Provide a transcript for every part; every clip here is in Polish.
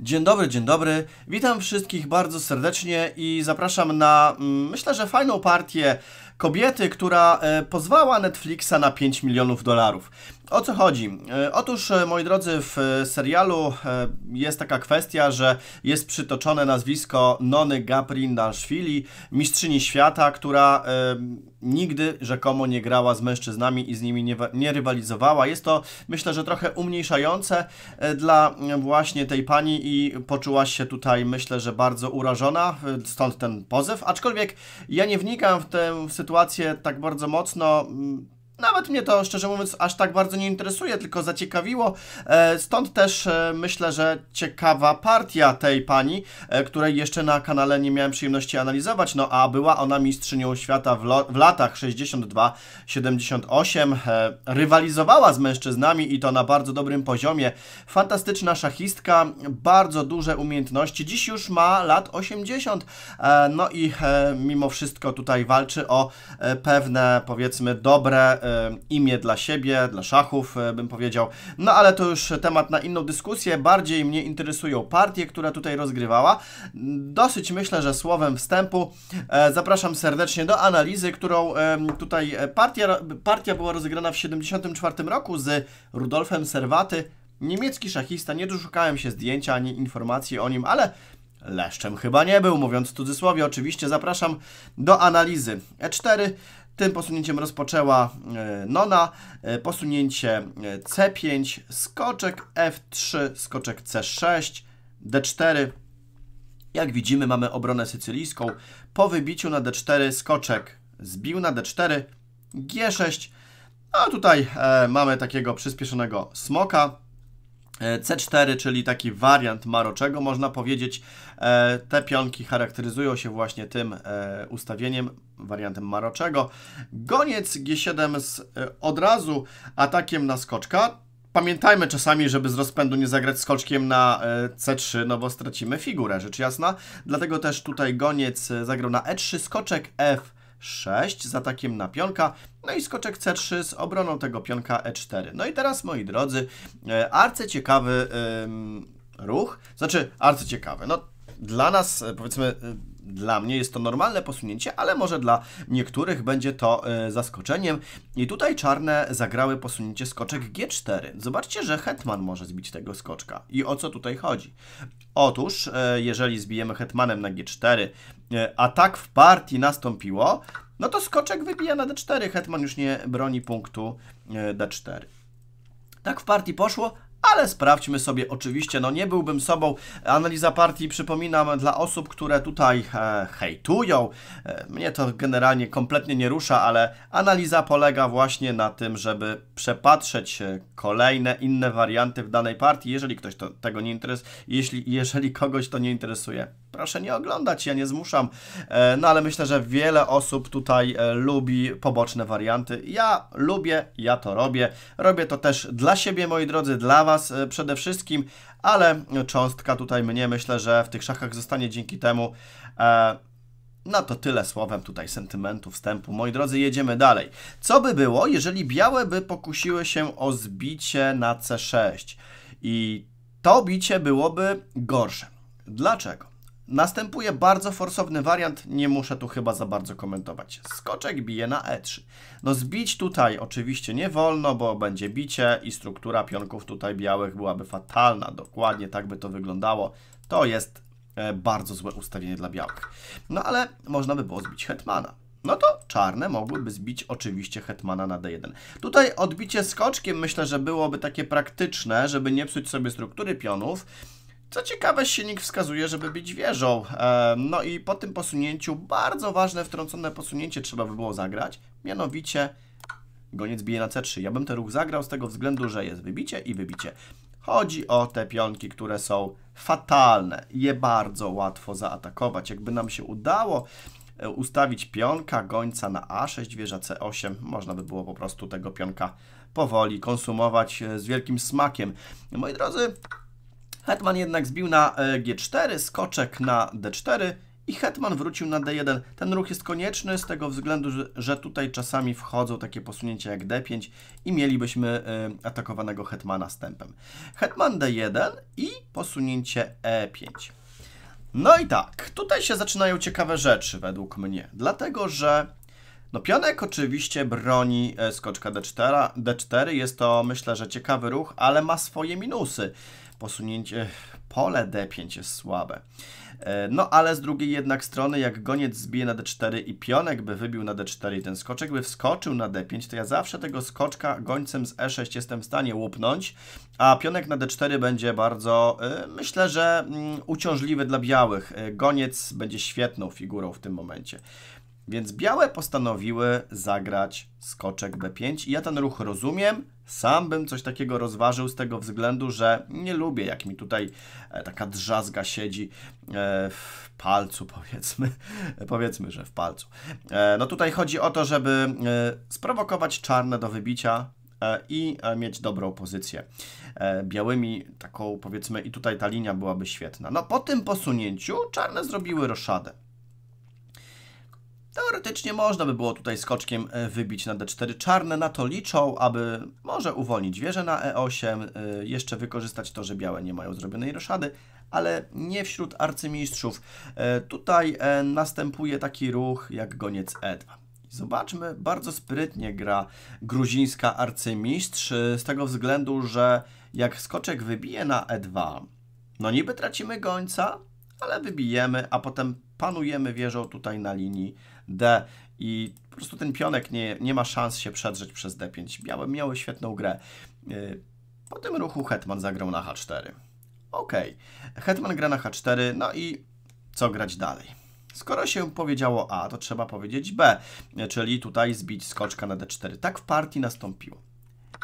Dzień dobry, dzień dobry. Witam wszystkich bardzo serdecznie i zapraszam na, mm, myślę, że fajną partię kobiety, która e, pozwała Netflixa na 5 milionów dolarów. O co chodzi? E, otóż, e, moi drodzy, w e, serialu jest taka kwestia, że jest przytoczone nazwisko Nony Gaprindanszwili, mistrzyni świata, która nigdy rzekomo nie grała z mężczyznami i z nimi nie, nie rywalizowała. Jest to, myślę, że trochę umniejszające dla właśnie tej pani i poczuła się tutaj, myślę, że bardzo urażona, stąd ten pozew. Aczkolwiek ja nie wnikam w tę sytuację tak bardzo mocno nawet mnie to, szczerze mówiąc, aż tak bardzo nie interesuje, tylko zaciekawiło. E, stąd też e, myślę, że ciekawa partia tej pani, e, której jeszcze na kanale nie miałem przyjemności analizować, no a była ona mistrzynią świata w, w latach 62-78. Rywalizowała z mężczyznami i to na bardzo dobrym poziomie. Fantastyczna szachistka, bardzo duże umiejętności. Dziś już ma lat 80, no i mimo wszystko tutaj walczy o pewne, powiedzmy, dobre E, imię dla siebie, dla szachów, e, bym powiedział. No ale to już temat na inną dyskusję. Bardziej mnie interesują partie, która tutaj rozgrywała. Dosyć myślę, że słowem wstępu e, zapraszam serdecznie do analizy, którą tutaj partia, partia była rozegrana w 1974 roku z Rudolfem Serwaty. Niemiecki szachista, nie doszukałem się zdjęcia ani informacji o nim, ale leszczem chyba nie był, mówiąc w cudzysłowie. Oczywiście zapraszam do analizy. E4, tym posunięciem rozpoczęła e, Nona, e, posunięcie e, C5, skoczek F3, skoczek C6, D4. Jak widzimy mamy obronę sycylijską. Po wybiciu na D4 skoczek zbił na D4, G6. No a tutaj mamy takiego przyspieszonego smoka. E, C4, czyli taki wariant maroczego, można powiedzieć, e, te pionki charakteryzują się właśnie tym e, ustawieniem, wariantem maroczego. Goniec G7 z od razu atakiem na skoczka. Pamiętajmy czasami, żeby z rozpędu nie zagrać skoczkiem na C3, no bo stracimy figurę, rzecz jasna. Dlatego też tutaj goniec zagrał na E3, skoczek F 6 z atakiem na pionka, no i skoczek C3 z obroną tego pionka E4. No i teraz, moi drodzy, e, arcyciekawy ym, ruch, znaczy ciekawy no dla nas, e, powiedzmy e, dla mnie jest to normalne posunięcie, ale może dla niektórych będzie to e, zaskoczeniem. I tutaj czarne zagrały posunięcie skoczek G4. Zobaczcie, że hetman może zbić tego skoczka. I o co tutaj chodzi? Otóż, e, jeżeli zbijemy hetmanem na G4, e, a tak w partii nastąpiło, no to skoczek wybija na D4, hetman już nie broni punktu D4. Tak w partii poszło, ale sprawdźmy sobie oczywiście, no nie byłbym sobą. Analiza partii, przypominam, dla osób, które tutaj e, hejtują, e, mnie to generalnie kompletnie nie rusza, ale analiza polega właśnie na tym, żeby przepatrzeć e, kolejne inne warianty w danej partii, jeżeli ktoś to, tego nie interesuje, jeśli, jeżeli kogoś to nie interesuje proszę nie oglądać, ja nie zmuszam. E, no ale myślę, że wiele osób tutaj e, lubi poboczne warianty. Ja lubię, ja to robię. Robię to też dla siebie, moi drodzy, dla Was e, przede wszystkim, ale cząstka tutaj mnie myślę, że w tych szachach zostanie dzięki temu. No to tyle słowem tutaj sentymentu wstępu. Moi drodzy, jedziemy dalej. Co by było, jeżeli białe by pokusiły się o zbicie na C6? I to bicie byłoby gorsze. Dlaczego? Następuje bardzo forsowny wariant, nie muszę tu chyba za bardzo komentować. Skoczek bije na E3. No zbić tutaj oczywiście nie wolno, bo będzie bicie i struktura pionków tutaj białych byłaby fatalna. Dokładnie tak by to wyglądało. To jest e, bardzo złe ustawienie dla białych. No ale można by było zbić hetmana. No to czarne mogłyby zbić oczywiście hetmana na d1. Tutaj odbicie skoczkiem myślę, że byłoby takie praktyczne, żeby nie psuć sobie struktury pionów co ciekawe, silnik wskazuje, żeby być wieżą. No i po tym posunięciu bardzo ważne wtrącone posunięcie trzeba by było zagrać, mianowicie goniec bije na C3. Ja bym ten ruch zagrał z tego względu, że jest wybicie i wybicie. Chodzi o te pionki, które są fatalne. Je bardzo łatwo zaatakować. Jakby nam się udało e, ustawić pionka gońca na A6, wieża C8, można by było po prostu tego pionka powoli konsumować e, z wielkim smakiem. Moi drodzy, Hetman jednak zbił na e, G4, skoczek na D4 i hetman wrócił na D1. Ten ruch jest konieczny z tego względu, że tutaj czasami wchodzą takie posunięcia jak D5 i mielibyśmy e, atakowanego hetmana stępem. Hetman D1 i posunięcie E5. No i tak, tutaj się zaczynają ciekawe rzeczy według mnie, dlatego że no pionek oczywiście broni e, skoczka D4, D4, jest to myślę, że ciekawy ruch, ale ma swoje minusy posunięcie pole D5 jest słabe. E, no ale z drugiej jednak strony, jak goniec zbije na D4 i pionek by wybił na D4 i ten skoczek by wskoczył na D5, to ja zawsze tego skoczka gońcem z E6 jestem w stanie łupnąć, a pionek na D4 będzie bardzo, e, myślę, że mm, uciążliwy dla białych. E, goniec będzie świetną figurą w tym momencie. Więc białe postanowiły zagrać skoczek B5 i ja ten ruch rozumiem. Sam bym coś takiego rozważył z tego względu, że nie lubię, jak mi tutaj e, taka drzazga siedzi e, w palcu, powiedzmy, powiedzmy, że w palcu. E, no tutaj chodzi o to, żeby sprowokować czarne do wybicia, i mieć dobrą pozycję. Białymi taką powiedzmy i tutaj ta linia byłaby świetna. No po tym posunięciu czarne zrobiły roszadę. Teoretycznie można by było tutaj skoczkiem e, wybić na d4. Czarne na to liczą, aby może uwolnić wieżę na e8, e, jeszcze wykorzystać to, że białe nie mają zrobionej roszady, ale nie wśród arcymistrzów. E, tutaj następuje taki ruch jak goniec e2. Zobaczmy, bardzo sprytnie gra gruzińska arcymistrz z tego względu, że jak skoczek wybije na e2, no niby tracimy gońca, ale wybijemy, a potem panujemy wieżą tutaj na linii D i po prostu ten pionek nie, nie ma szans się przedrzeć przez D5. Białe miały świetną grę. Y, po tym ruchu hetman zagrał na H4. Ok, hetman gra na H4, no i co grać dalej? Skoro się powiedziało A, to trzeba powiedzieć B, czyli tutaj zbić skoczka na D4. Tak w partii nastąpiło.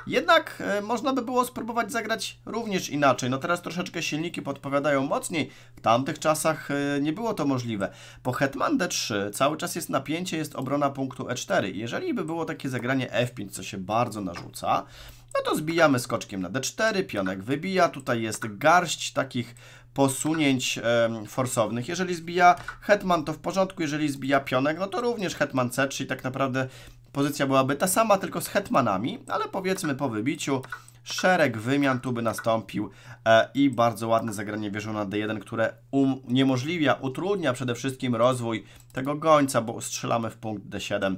Jednak e, można by było spróbować zagrać również inaczej. No teraz troszeczkę silniki podpowiadają mocniej. W tamtych czasach e, nie było to możliwe. Po Hetman D3 cały czas jest napięcie, jest obrona punktu E4. Jeżeli by było takie zagranie F5, co się bardzo narzuca, no to zbijamy skoczkiem na D4, pionek wybija, tutaj jest garść takich posunięć e, forsownych. Jeżeli zbija hetman, to w porządku, jeżeli zbija pionek, no to również hetman C3 tak naprawdę pozycja byłaby ta sama, tylko z hetmanami, ale powiedzmy po wybiciu szereg wymian tu by nastąpił e, i bardzo ładne zagranie wieżą na D1, które uniemożliwia, um, utrudnia przede wszystkim rozwój tego gońca, bo strzelamy w punkt D7.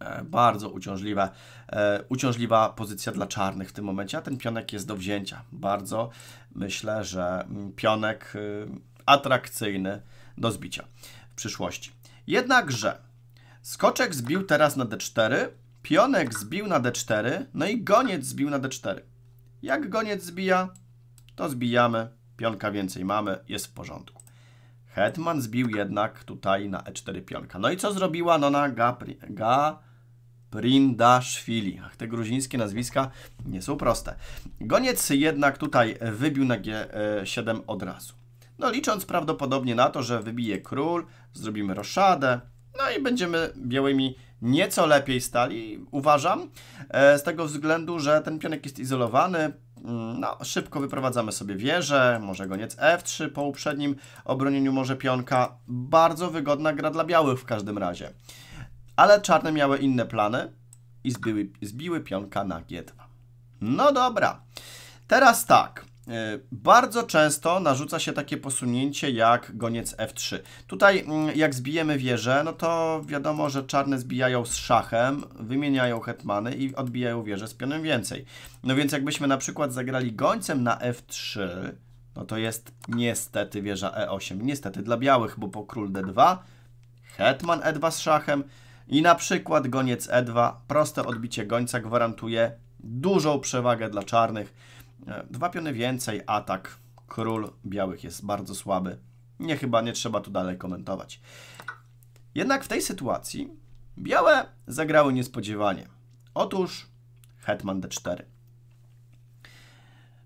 E, bardzo uciążliwe, e, uciążliwa pozycja dla czarnych w tym momencie, a ten pionek jest do wzięcia. Bardzo myślę, że mm, pionek y, atrakcyjny do zbicia w przyszłości. Jednakże Skoczek zbił teraz na d4, pionek zbił na d4, no i goniec zbił na d4. Jak goniec zbija, to zbijamy, pionka więcej mamy, jest w porządku. Hetman zbił jednak tutaj na e4 pionka. No i co zrobiła Nona Gapri Gaprindaszwili? Ach, te gruzińskie nazwiska nie są proste. Goniec jednak tutaj wybił na g7 od razu. No licząc prawdopodobnie na to, że wybije król, zrobimy roszadę, no i będziemy białymi nieco lepiej stali, uważam, e, z tego względu, że ten pionek jest izolowany. Mm, no, szybko wyprowadzamy sobie wieżę, może goniec F3 po uprzednim obronieniu może pionka. Bardzo wygodna gra dla białych w każdym razie. Ale czarne miały inne plany i zbiły, zbiły pionka na G2. No dobra, teraz tak. E, bardzo często narzuca się takie posunięcie jak goniec f3. Tutaj mm, jak zbijemy wieżę, no to wiadomo, że czarne zbijają z szachem, wymieniają hetmany i odbijają wieżę z pionem więcej. No więc jakbyśmy na przykład zagrali gońcem na f3, no to jest niestety wieża e8. Niestety dla białych, bo po król d2, hetman e2 z szachem i na przykład goniec e2. Proste odbicie gońca gwarantuje dużą przewagę dla czarnych E, dwa piony więcej, atak. Król białych jest bardzo słaby. Nie, chyba nie trzeba tu dalej komentować. Jednak w tej sytuacji białe zagrały niespodziewanie. Otóż hetman d4.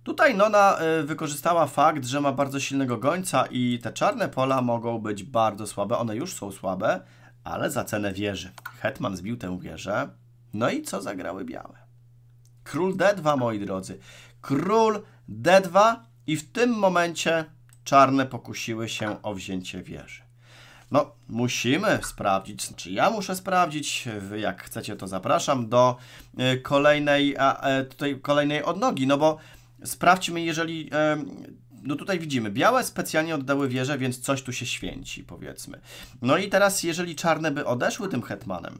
Tutaj Nona e, wykorzystała fakt, że ma bardzo silnego gońca i te czarne pola mogą być bardzo słabe. One już są słabe, ale za cenę wieży. Hetman zbił tę wieżę. No i co zagrały białe? Król D2, moi drodzy król D2 i w tym momencie czarne pokusiły się o wzięcie wieży. No, musimy sprawdzić, czy ja muszę sprawdzić, wy jak chcecie to zapraszam do e, kolejnej, a, e, tutaj kolejnej odnogi, no bo sprawdźmy, jeżeli... E, no tutaj widzimy, białe specjalnie oddały wieżę, więc coś tu się święci, powiedzmy. No i teraz, jeżeli czarne by odeszły tym hetmanem,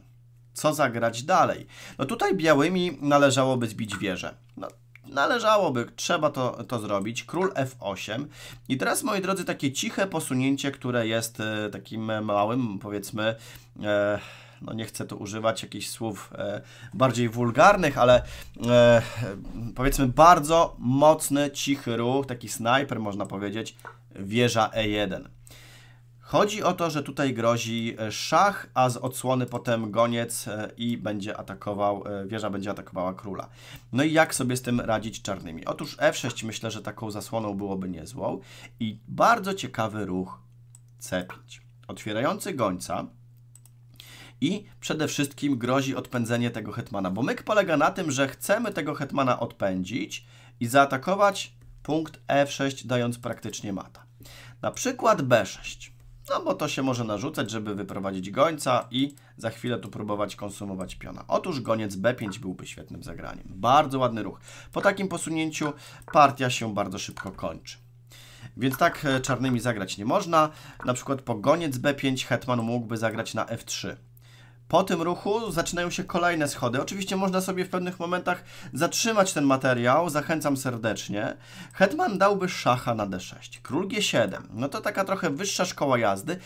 co zagrać dalej? No tutaj białymi należałoby zbić wieżę. No należałoby, trzeba to, to zrobić. Król F8. I teraz, moi drodzy, takie ciche posunięcie, które jest e, takim małym, powiedzmy, e, no nie chcę tu używać jakichś słów e, bardziej wulgarnych, ale e, powiedzmy bardzo mocny, cichy ruch, taki snajper można powiedzieć, wieża E1. Chodzi o to, że tutaj grozi e, szach, a z odsłony potem goniec e, i będzie atakował, e, wieża będzie atakowała króla. No i jak sobie z tym radzić czarnymi? Otóż F6 myślę, że taką zasłoną byłoby niezłą i bardzo ciekawy ruch C5. Otwierający gońca i przede wszystkim grozi odpędzenie tego hetmana, bo myk polega na tym, że chcemy tego hetmana odpędzić i zaatakować punkt F6 dając praktycznie mata. Na przykład B6. No bo to się może narzucać, żeby wyprowadzić gońca i za chwilę tu próbować konsumować piona. Otóż goniec b5 byłby świetnym zagraniem. Bardzo ładny ruch. Po takim posunięciu partia się bardzo szybko kończy. Więc tak e, czarnymi zagrać nie można. Na przykład po goniec b5 hetman mógłby zagrać na f3. Po tym ruchu zaczynają się kolejne schody. Oczywiście można sobie w pewnych momentach zatrzymać ten materiał, zachęcam serdecznie. Hetman dałby szacha na d6, król g7, no to taka trochę wyższa szkoła jazdy,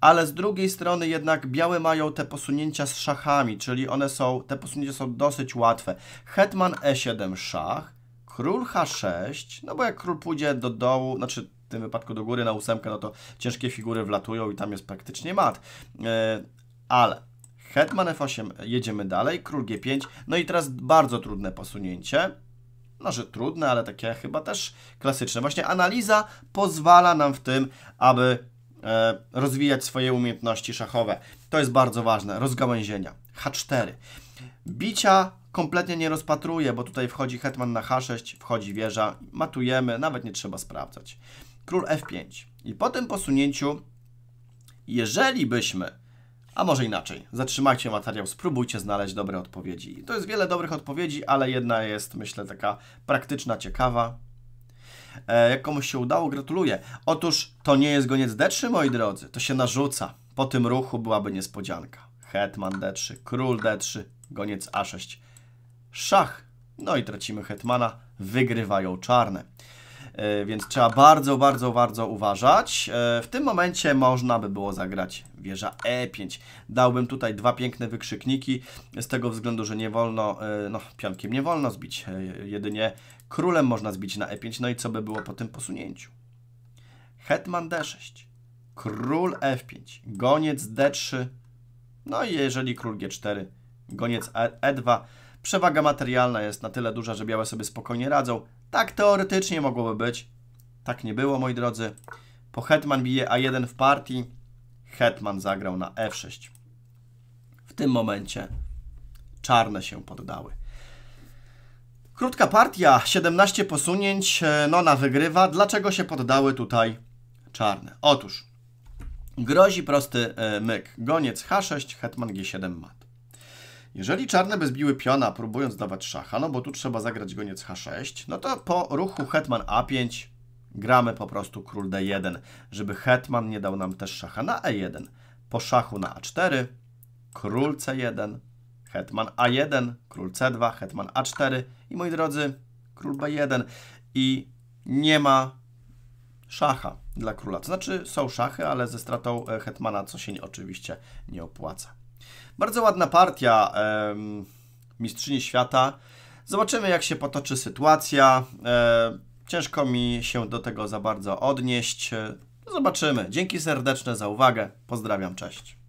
ale z drugiej strony jednak białe mają te posunięcia z szachami, czyli one są, te posunięcia są dosyć łatwe. Hetman e7 szach, król h6, no bo jak król pójdzie do dołu, znaczy w tym wypadku do góry na ósemkę, no to ciężkie figury wlatują i tam jest praktycznie mat. Yy, ale Hetman F8, jedziemy dalej, król G5, no i teraz bardzo trudne posunięcie. No, że trudne, ale takie chyba też klasyczne. Właśnie analiza pozwala nam w tym, aby e, rozwijać swoje umiejętności szachowe. To jest bardzo ważne, rozgałęzienia. H4. Bicia kompletnie nie rozpatruje, bo tutaj wchodzi hetman na H6, wchodzi wieża, matujemy, nawet nie trzeba sprawdzać. Król F5. I po tym posunięciu, jeżeli byśmy a może inaczej, zatrzymajcie materiał, spróbujcie znaleźć dobre odpowiedzi. To jest wiele dobrych odpowiedzi, ale jedna jest, myślę, taka praktyczna, ciekawa. E, jak komuś się udało, gratuluję. Otóż to nie jest goniec D3, moi drodzy, to się narzuca. Po tym ruchu byłaby niespodzianka. Hetman D3, król D3, goniec A6. Szach. No i tracimy hetmana, wygrywają czarne. E, więc trzeba bardzo, bardzo, bardzo uważać. E, w tym momencie można by było zagrać wieża E5. Dałbym tutaj dwa piękne wykrzykniki, z tego względu, że nie wolno, e, no pionkiem nie wolno zbić, jedynie królem można zbić na E5. No i co by było po tym posunięciu? Hetman D6, król F5, goniec D3, no i jeżeli król G4, goniec E2, Przewaga materialna jest na tyle duża, że białe sobie spokojnie radzą. Tak teoretycznie mogłoby być. Tak nie było, moi drodzy. Po hetman bije A1 w partii. Hetman zagrał na F6. W tym momencie czarne się poddały. Krótka partia, 17 posunięć, e, Nona wygrywa. Dlaczego się poddały tutaj czarne? Otóż grozi prosty e, myk. Goniec H6, hetman G7 mat. Jeżeli czarne by zbiły piona, próbując dawać szacha, no bo tu trzeba zagrać goniec h6, no to po ruchu hetman a5 gramy po prostu król d1, żeby hetman nie dał nam też szacha na e1. Po szachu na a4, król c1, hetman a1, król c2, hetman a4 i moi drodzy, król b1 i nie ma szacha dla króla. To znaczy są szachy, ale ze stratą e, hetmana, co się nie, oczywiście nie opłaca. Bardzo ładna partia em, mistrzyni świata. Zobaczymy, jak się potoczy sytuacja. E, ciężko mi się do tego za bardzo odnieść. E, zobaczymy. Dzięki serdeczne za uwagę. Pozdrawiam, cześć.